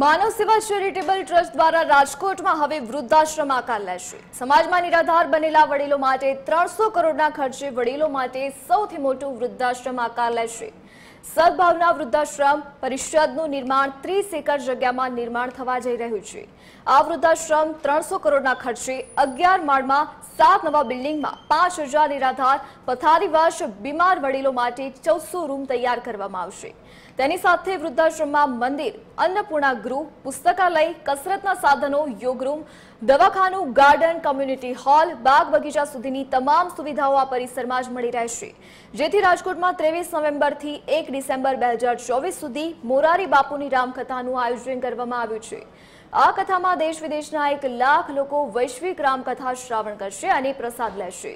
માનવ સેવા charitable trust દ્વારા રાજકોટમાં હવે વૃદ્ધાશ્રમ આકાર લેશે સમાજમાં નિરાધાર બનેલા વડીલો માટે ત્રણસો કરોડના ખર્ચે વડીલો માટે સૌથી મોટું વૃદ્ધાશ્રમ આકાર લેશે સદભાવના વૃદ્ધાશ્રમ પરિષદનું નિર્માણ ત્રીસ એકર જગ્યામાં નિર્માણ થવા જઈ રહ્યું છે આ વૃદ્ધાશ્રમ ત્રણસો કરોડના ખર્ચે અગિયાર માળમાં સાત નવા બિલ્ડિંગમાં પાંચ હજાર નિરાધાર પથારીવશ બીમાર વડીલો માટે ચૌદસો રૂમ તૈયાર કરવામાં આવશે તેની સાથે વૃદ્ધાશ્રમમાં મંદિર અન્નપૂર્ણા ગૃહ પુસ્તકાલય કસરતના સાધનો યોગ રૂમ દવાખાનું ગાર્ડન કમ્યુનિટી હોલ બાગ બગીચા સુધીની તમામ સુવિધાઓ આ પરિસરમાં જ મળી રહેશે જેથી રાજકોટમાં ત્રેવીસ નવેમ્બરથી એક ડિસેમ્બર બે સુધી મોરારી બાપુની રામકથાનું આયોજન કરવામાં આવ્યું છે આ કથામાં દેશ વિદેશના એક લાખ લોકો વૈશ્વિક રામકથા શ્રાવણ કરશે અને પ્રસાદ લેશે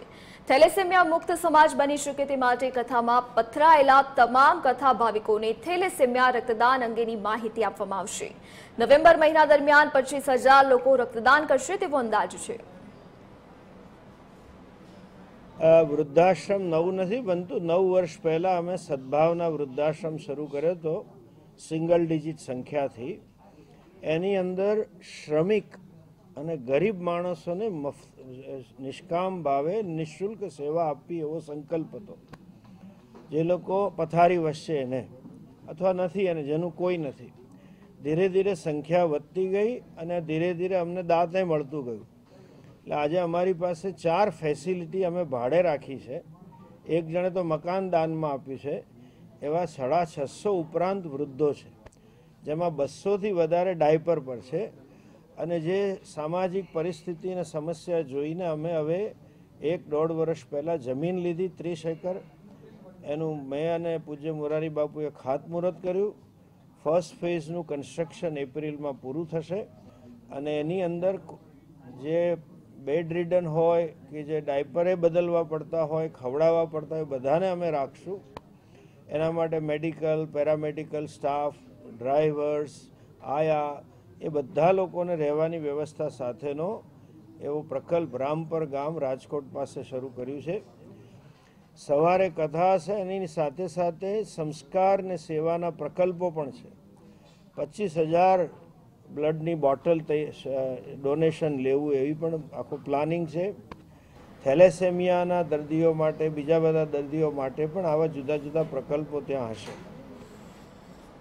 થેલેસેમિયા મુક્ત સમાજ બની શકે તે માટે કથામાં પથરાયેલા તમામ કથા ભાવિકોને થેલેસેમિયા રક્તદાન અંગેની માહિતી આપવામાં આવશે નવેમ્બર મહિના દરમિયાન પચીસ લોકો રક્તદાન કરશે તેવો અંદાજ છે વૃદ્ધાશ્રમ નવું નથી બનતું નવ વર્ષ પહેલાં અમે સદભાવના વૃદ્ધાશ્રમ શરૂ કર્યો હતો સિંગલ ડિજિટ સંખ્યાથી એની અંદર શ્રમિક અને ગરીબ માણસોને મફ નિષ્કામ ભાવે નિઃશુલ્ક સેવા આપવી એવો સંકલ્પ હતો જે લોકો પથારી વસશે એને અથવા નથી એને જેનું કોઈ નથી ધીરે ધીરે સંખ્યા વધતી ગઈ અને ધીરે ધીરે અમને દાંતને મળતું ગયું એટલે આજે અમારી પાસે ચાર ફેસિલિટી અમે ભાડે રાખી છે એક જણે તો મકાન દાનમાં આપ્યું છે એવા સાડા છસો ઉપરાંત વૃદ્ધો છે જેમાં બસોથી વધારે ડાયપર પર છે અને જે સામાજિક પરિસ્થિતિને સમસ્યા જોઈને અમે હવે એક દોઢ વર્ષ પહેલાં જમીન લીધી ત્રીસ એકર એનું મેં અને પૂજ્ય મોરારી બાપુએ ખાતમુહૂર્ત કર્યું ફર્સ્ટ ફેઝનું કન્સ્ટ્રક્શન એપ્રિલમાં પૂરું થશે અને એની અંદર જે બેડ રિડન હોય કે જે ડાયપરે બદલવા પડતા હોય ખવડાવવા પડતા હોય બધાને અમે રાખશું એના માટે મેડિકલ પેરામેડિકલ સ્ટાફ ડ્રાઈવર્સ આયા એ બધા લોકોને રહેવાની વ્યવસ્થા સાથેનો એવો પ્રકલ્પ રામપર ગામ રાજકોટ પાસે શરૂ કર્યું છે સવારે કથા છે એની સાથે સાથે સંસ્કાર ને સેવાના પ્રકલ્પો પણ છે પચીસ હજાર બ્લડની બોટલ ડોનેશન લેવું એવી પણ આખું પ્લાનિંગ છે થેલેસેમિયાના દર્દીઓ માટે બીજા બધા દર્દીઓ માટે પણ આવા જુદા જુદા પ્રકલ્પો ત્યાં હશે